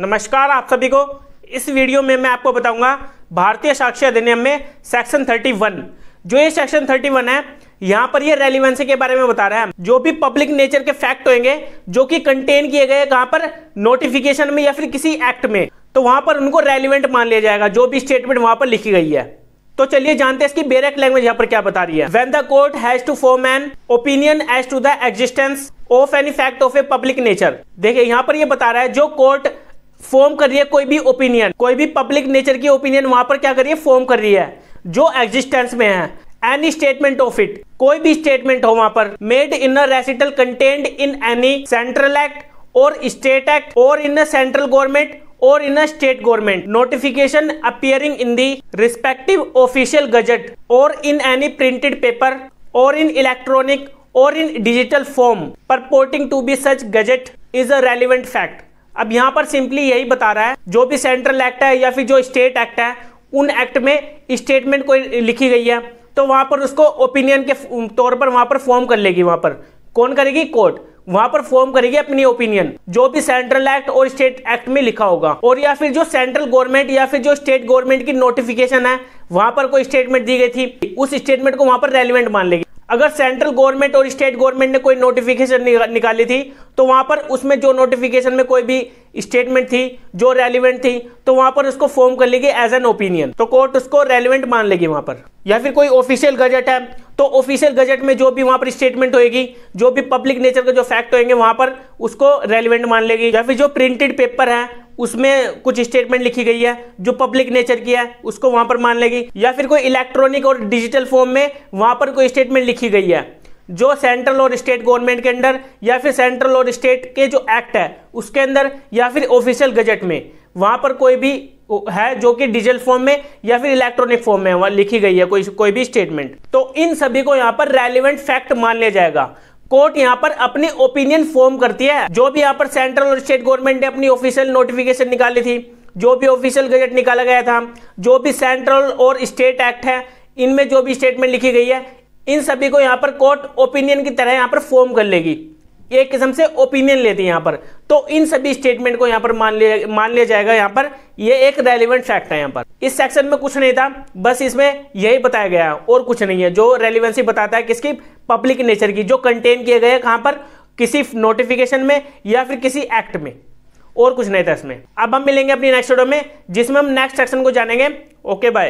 नमस्कार आप सभी को इस वीडियो में मैं आपको बताऊंगा भारतीय साक्ष्य अधिनियम में सेक्शन 31 जो ये सेक्शन 31 है यहाँ पर ये रेलिवेंसी के बारे में बता रहा है जो भी पब्लिक नेचर के फैक्ट होंगे जो कि कंटेन किए गए कहाँ पर नोटिफिकेशन में या फिर किसी एक्ट में तो वहां पर उनको रेलिवेंट मान लिया जाएगा जो भी स्टेटमेंट वहां पर लिखी गई है तो चलिए जानते हैं इसकी बेरेक लैंग्वेज यहाँ पर क्या बता रही है when the court has to form an opinion as to the existence of any fact of a public nature देखिए यहाँ पर ये बता रहा है जो कोर्ट फॉर्म कर रही है कोई भी ओपिनियन कोई भी पब्लिक नेचर की ओपिनियन वहां पर क्या कर रही है फॉर्म कर रही है जो एग्जिस्टेंस में है एनी स्टेटमेंट ऑफ इट कोई भी स्टेटमेंट हो वहां पर made in recital content in any central act और स्टेट एक्ट और इन सेंट्रल गवर्नमेंट और in state government notification appearing in the respective official gazette और इन एनी प्रिंटेड पेपर और इन इलेक्ट्रॉनिक और in digital form purporting to be such gazette is a relevant fact अब यहां पर simply यही बता रहा है जो भी सेंट्रल एक्ट है या फिर जो स्टेट एक्ट है उन एक्ट में स्टेटमेंट कोई लिखी गई है तो वहां पर उसको ओपिनियन के तौर पर वहां पर फॉर्म कर लेगी वहां पर कौन करेगी कोर्ट वहां पर फॉर्म करेगी अपनी ओपिनियन जो भी सेंट्रल एक्ट और स्टेट एक्ट में लिखा होगा और या फिर जो सेंट्रल गवर्नमेंट या फिर जो स्टेट गवर्नमेंट की नोटिफिकेशन है वहां पर कोई स्टेटमेंट दी गई थी उस स्टेटमेंट को वहां पर रेलिवेंट मान लेगी अगर सेंट्रल गवर्नमेंट और स्टेट गवर्नमेंट ने कोई नोटिफिकेशन निकाली थी तो वहां पर उसमें जो नोटिफिकेशन में कोई भी स्टेटमेंट थी जो रेलिवेंट थी तो वहां पर उसको फॉर्म कर लेगी एज एन ओपिनियन तो कोर्ट उसको रेलिवेंट मान लेगी वहां पर या फिर कोई ऑफिशियल गजट है तो ऑफिशियल गजट में जो भी वहां पर स्टेटमेंट होगी जो भी पब्लिक नेचर का जो फैक्ट होगा वहां पर उसको रेलिवेंट मान लेगी या फिर जो प्रिंटेड पेपर है उसमें कुछ स्टेटमेंट लिखी गई है जो पब्लिक नेचर की है उसको वहां पर मान लेगी या फिर कोई इलेक्ट्रॉनिक और डिजिटल फॉर्म में वहां पर कोई स्टेटमेंट लिखी गई है जो सेंट्रल और स्टेट गवर्नमेंट के अंदर या फिर सेंट्रल और स्टेट के जो एक्ट है उसके अंदर या फिर ऑफिशियल गजट में वहां पर कोई भी है जो कि डिजिटल फॉर्म में या फिर इलेक्ट्रॉनिक फॉर्म में वहां लिखी गई है कोई कोई भी स्टेटमेंट तो इन सभी को यहाँ पर रेलिवेंट फैक्ट मान लिया जाएगा कोर्ट यहाँ पर अपनी ओपिनियन फॉर्म करती है जो भी यहाँ पर सेंट्रल और स्टेट गवर्नमेंट ने अपनी ऑफिशियल नोटिफिकेशन निकाली थी जो भी ऑफिशियल गजट निकाला गया था जो भी सेंट्रल और स्टेट एक्ट है इनमें जो भी स्टेटमेंट लिखी गई है इन सभी को यहाँ पर कोर्ट ओपिनियन की तरह यहाँ पर फॉर्म कर लेगी एक किस्म से ओपिनियन लेती है यहाँ पर तो इन सभी स्टेटमेंट को यहाँ पर मान लिया मान लिया जाएगा यहाँ पर ये एक रेलिवेंट फैक्ट है यहाँ पर इस सेक्शन में कुछ नहीं था बस इसमें यही बताया गया है और कुछ नहीं है जो रेलिवेंसी बताता है किसकी पब्लिक नेचर की जो कंटेन किए गए कहां पर किसी नोटिफिकेशन में या फिर किसी एक्ट में और कुछ नहीं था इसमें अब हम मिलेंगे अपनी नेक्स्ट वीडियो में जिसमें हम नेक्स्ट सेक्शन को जानेंगे ओके बाय